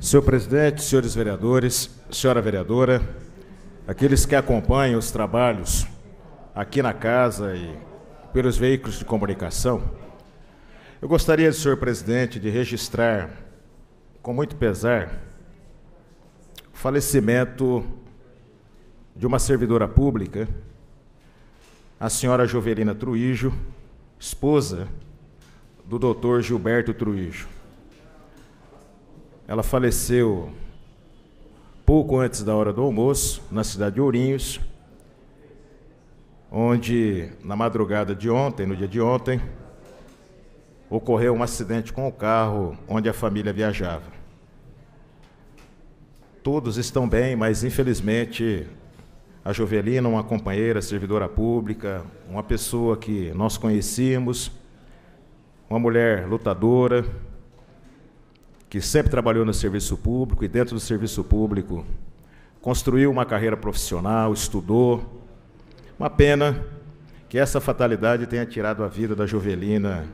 Senhor presidente, senhores vereadores, senhora vereadora, aqueles que acompanham os trabalhos aqui na casa e pelos veículos de comunicação, eu gostaria, senhor presidente, de registrar com muito pesar o falecimento de uma servidora pública, a senhora Jovelina Truijo, esposa do doutor Gilberto Truijo. Ela faleceu pouco antes da hora do almoço, na cidade de Ourinhos, onde, na madrugada de ontem, no dia de ontem, ocorreu um acidente com o carro onde a família viajava. Todos estão bem, mas infelizmente a Jovelina, uma companheira, servidora pública, uma pessoa que nós conhecíamos, uma mulher lutadora, que sempre trabalhou no serviço público e dentro do serviço público construiu uma carreira profissional, estudou. Uma pena que essa fatalidade tenha tirado a vida da Jovelina,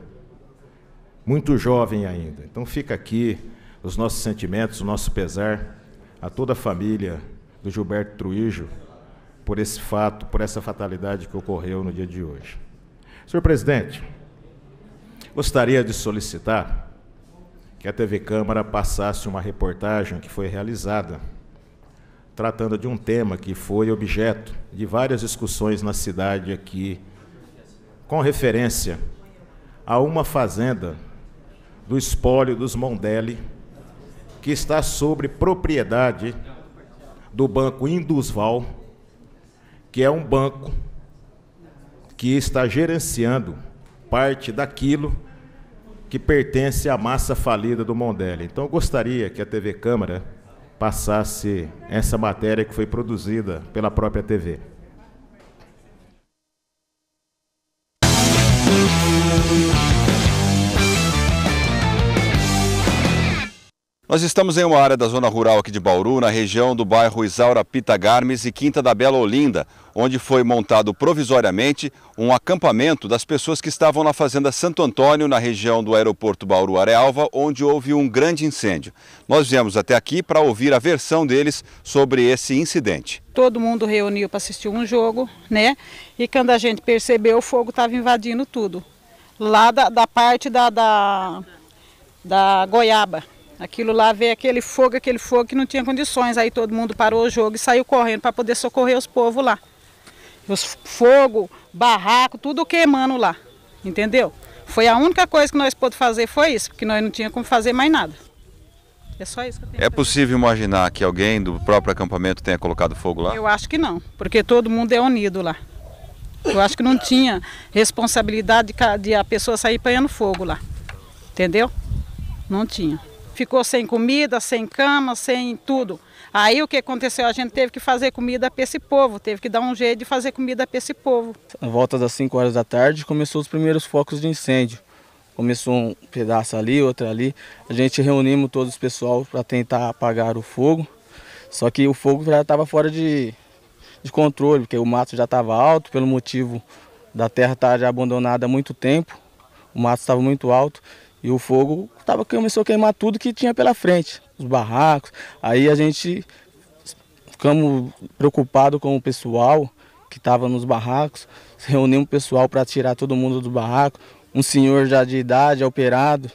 muito jovem ainda. Então fica aqui os nossos sentimentos, o nosso pesar a toda a família do Gilberto Truijo por esse fato, por essa fatalidade que ocorreu no dia de hoje. Senhor presidente, gostaria de solicitar que a TV Câmara passasse uma reportagem que foi realizada, tratando de um tema que foi objeto de várias discussões na cidade aqui, com referência a uma fazenda do espólio dos Mondelli, que está sobre propriedade do Banco Indusval, que é um banco que está gerenciando parte daquilo que pertence à massa falida do Mondelli. Então, eu gostaria que a TV Câmara passasse essa matéria que foi produzida pela própria TV. Nós estamos em uma área da zona rural aqui de Bauru, na região do bairro Isaura Pita Garmes e Quinta da Bela Olinda, onde foi montado provisoriamente um acampamento das pessoas que estavam na Fazenda Santo Antônio, na região do aeroporto Bauru Arealva, onde houve um grande incêndio. Nós viemos até aqui para ouvir a versão deles sobre esse incidente. Todo mundo reuniu para assistir um jogo, né? E quando a gente percebeu, o fogo estava invadindo tudo. Lá da, da parte da, da, da goiaba Aquilo lá veio aquele fogo, aquele fogo que não tinha condições. Aí todo mundo parou o jogo e saiu correndo para poder socorrer os povos lá. Os fogo, barraco, tudo queimando lá. Entendeu? Foi a única coisa que nós pôde fazer foi isso, porque nós não tinha como fazer mais nada. É só isso que eu tenho É possível imaginar que alguém do próprio acampamento tenha colocado fogo lá? Eu acho que não, porque todo mundo é unido lá. Eu acho que não tinha responsabilidade de a pessoa sair apanhando fogo lá. Entendeu? Não tinha ficou sem comida, sem cama, sem tudo. Aí o que aconteceu? A gente teve que fazer comida para esse povo, teve que dar um jeito de fazer comida para esse povo. À volta das 5 horas da tarde começou os primeiros focos de incêndio. Começou um pedaço ali, outro ali. A gente reunimos todo o pessoal para tentar apagar o fogo. Só que o fogo já estava fora de, de controle, porque o mato já estava alto, pelo motivo da terra estar tá já abandonada há muito tempo. O mato estava muito alto e o fogo tava, começou a queimar tudo que tinha pela frente, os barracos. Aí a gente ficamos preocupados com o pessoal que estava nos barracos, reunimos o pessoal para tirar todo mundo do barraco. Um senhor já de idade, operado,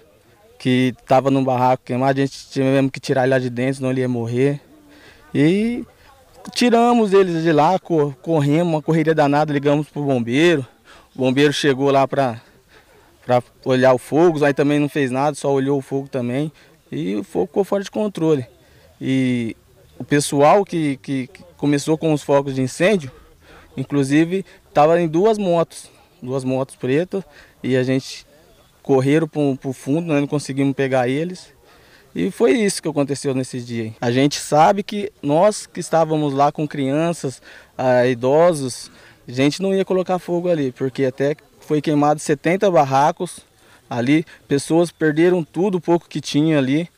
que estava num barraco queimado, a gente tivemos que tirar ele lá de dentro, senão ele ia morrer. E tiramos eles de lá, corremos, uma correria danada, ligamos para o bombeiro. O bombeiro chegou lá para para olhar o fogo, aí também não fez nada, só olhou o fogo também e o fogo ficou fora de controle. E o pessoal que, que, que começou com os focos de incêndio, inclusive estava em duas motos, duas motos pretas, e a gente correram para o fundo, né, não conseguimos pegar eles. E foi isso que aconteceu nesse dia. A gente sabe que nós que estávamos lá com crianças, ah, idosos, a gente não ia colocar fogo ali, porque até foi queimado 70 barracos ali, pessoas perderam tudo, o pouco que tinha ali.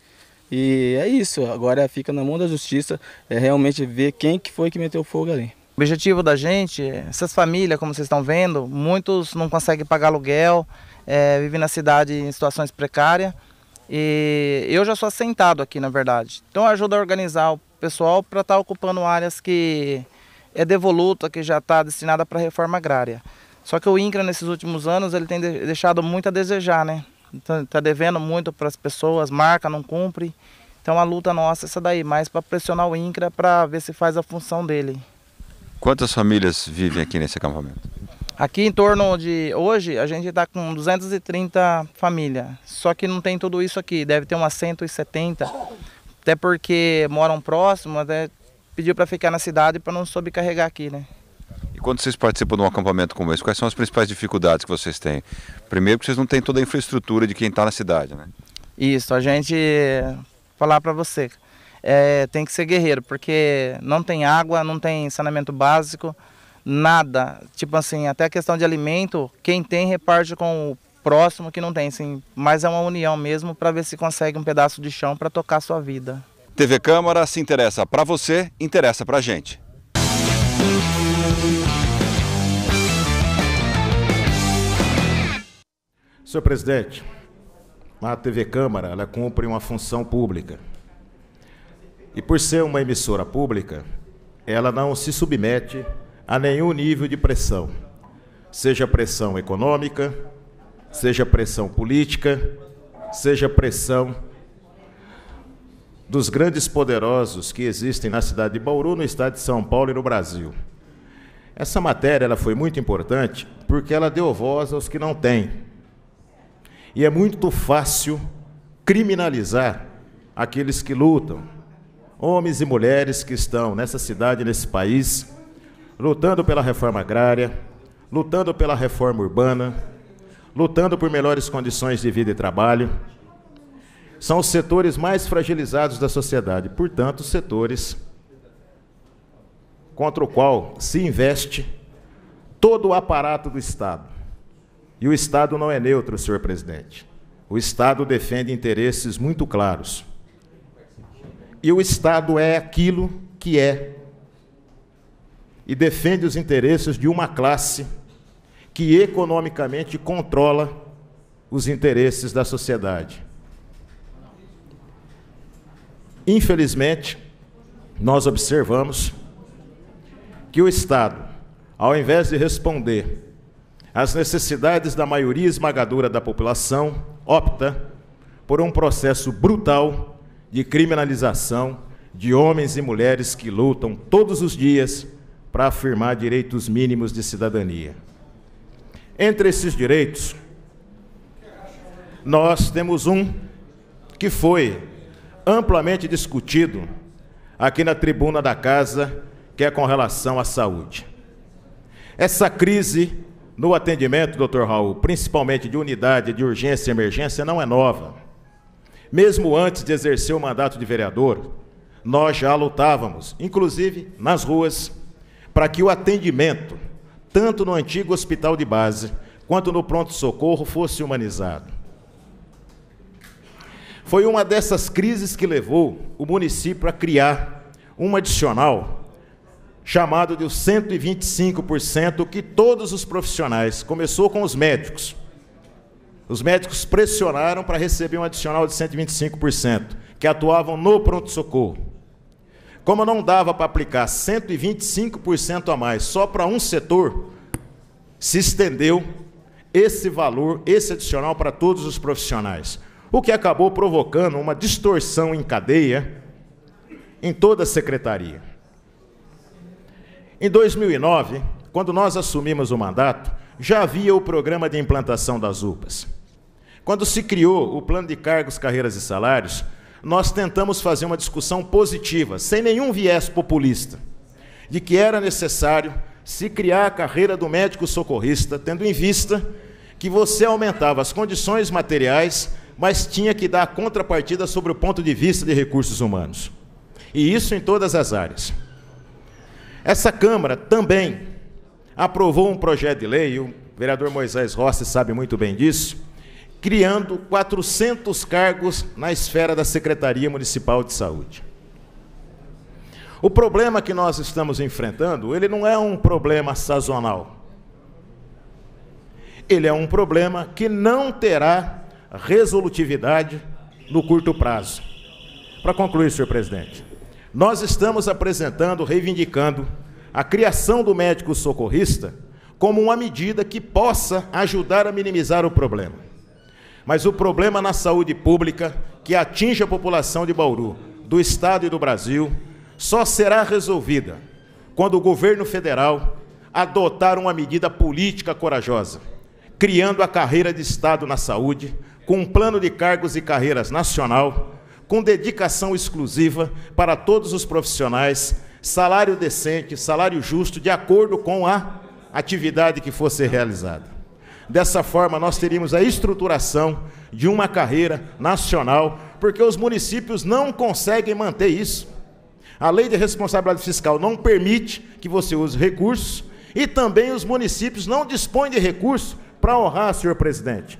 E é isso, agora fica na mão da justiça é realmente ver quem que foi que meteu fogo ali. O objetivo da gente, essas famílias, como vocês estão vendo, muitos não conseguem pagar aluguel, é, vivem na cidade em situações precárias. E eu já sou assentado aqui, na verdade. Então ajuda a organizar o pessoal para estar tá ocupando áreas que é devoluta, que já está destinada para reforma agrária. Só que o INCRA, nesses últimos anos, ele tem deixado muito a desejar, né? Está tá devendo muito para as pessoas, marca, não cumpre. Então é a luta nossa é essa daí, mais para pressionar o INCRA para ver se faz a função dele. Quantas famílias vivem aqui nesse acampamento? Aqui em torno de hoje a gente está com 230 famílias, só que não tem tudo isso aqui, deve ter umas 170, até porque moram próximo, até pediu para ficar na cidade para não sobrecarregar aqui, né? quando vocês participam de um acampamento como esse, quais são as principais dificuldades que vocês têm? Primeiro, que vocês não têm toda a infraestrutura de quem está na cidade, né? Isso, a gente. Falar para você, é, tem que ser guerreiro, porque não tem água, não tem saneamento básico, nada. Tipo assim, até a questão de alimento, quem tem reparte com o próximo que não tem, sim. Mas é uma união mesmo para ver se consegue um pedaço de chão para tocar a sua vida. TV Câmara se interessa para você, interessa para gente. Senhor presidente, a TV Câmara ela cumpre uma função pública. E por ser uma emissora pública, ela não se submete a nenhum nível de pressão, seja pressão econômica, seja pressão política, seja pressão dos grandes poderosos que existem na cidade de Bauru, no estado de São Paulo e no Brasil. Essa matéria ela foi muito importante porque ela deu voz aos que não têm. E é muito fácil criminalizar aqueles que lutam, homens e mulheres que estão nessa cidade, nesse país, lutando pela reforma agrária, lutando pela reforma urbana, lutando por melhores condições de vida e trabalho. São os setores mais fragilizados da sociedade, portanto, os setores contra o qual se investe todo o aparato do Estado. E o Estado não é neutro, senhor presidente. O Estado defende interesses muito claros. E o Estado é aquilo que é. E defende os interesses de uma classe que economicamente controla os interesses da sociedade. Infelizmente, nós observamos que o Estado, ao invés de responder as necessidades da maioria esmagadora da população, opta por um processo brutal de criminalização de homens e mulheres que lutam todos os dias para afirmar direitos mínimos de cidadania. Entre esses direitos, nós temos um que foi amplamente discutido aqui na tribuna da casa, que é com relação à saúde. Essa crise no atendimento, doutor Raul, principalmente de unidade de urgência e emergência, não é nova. Mesmo antes de exercer o mandato de vereador, nós já lutávamos, inclusive nas ruas, para que o atendimento, tanto no antigo hospital de base quanto no pronto-socorro, fosse humanizado. Foi uma dessas crises que levou o município a criar um adicional chamado de 125%, que todos os profissionais, começou com os médicos. Os médicos pressionaram para receber um adicional de 125%, que atuavam no pronto-socorro. Como não dava para aplicar 125% a mais só para um setor, se estendeu esse valor, esse adicional para todos os profissionais. O que acabou provocando uma distorção em cadeia em toda a secretaria. Em 2009, quando nós assumimos o mandato, já havia o programa de implantação das UPAs. Quando se criou o plano de cargos, carreiras e salários, nós tentamos fazer uma discussão positiva, sem nenhum viés populista, de que era necessário se criar a carreira do médico socorrista, tendo em vista que você aumentava as condições materiais, mas tinha que dar a contrapartida sobre o ponto de vista de recursos humanos. E isso em todas as áreas. Essa Câmara também aprovou um projeto de lei, o vereador Moisés Rossi sabe muito bem disso, criando 400 cargos na esfera da Secretaria Municipal de Saúde. O problema que nós estamos enfrentando, ele não é um problema sazonal. Ele é um problema que não terá resolutividade no curto prazo. Para concluir, senhor presidente, nós estamos apresentando, reivindicando a criação do médico socorrista como uma medida que possa ajudar a minimizar o problema. Mas o problema na saúde pública que atinge a população de Bauru, do estado e do Brasil, só será resolvida quando o governo federal adotar uma medida política corajosa, criando a carreira de estado na saúde, com um plano de cargos e carreiras nacional com dedicação exclusiva para todos os profissionais, salário decente, salário justo, de acordo com a atividade que fosse realizada. Dessa forma, nós teríamos a estruturação de uma carreira nacional, porque os municípios não conseguem manter isso. A lei de responsabilidade fiscal não permite que você use recursos e também os municípios não dispõem de recursos para honrar, senhor presidente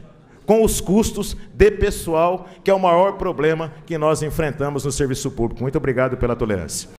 com os custos de pessoal, que é o maior problema que nós enfrentamos no serviço público. Muito obrigado pela tolerância.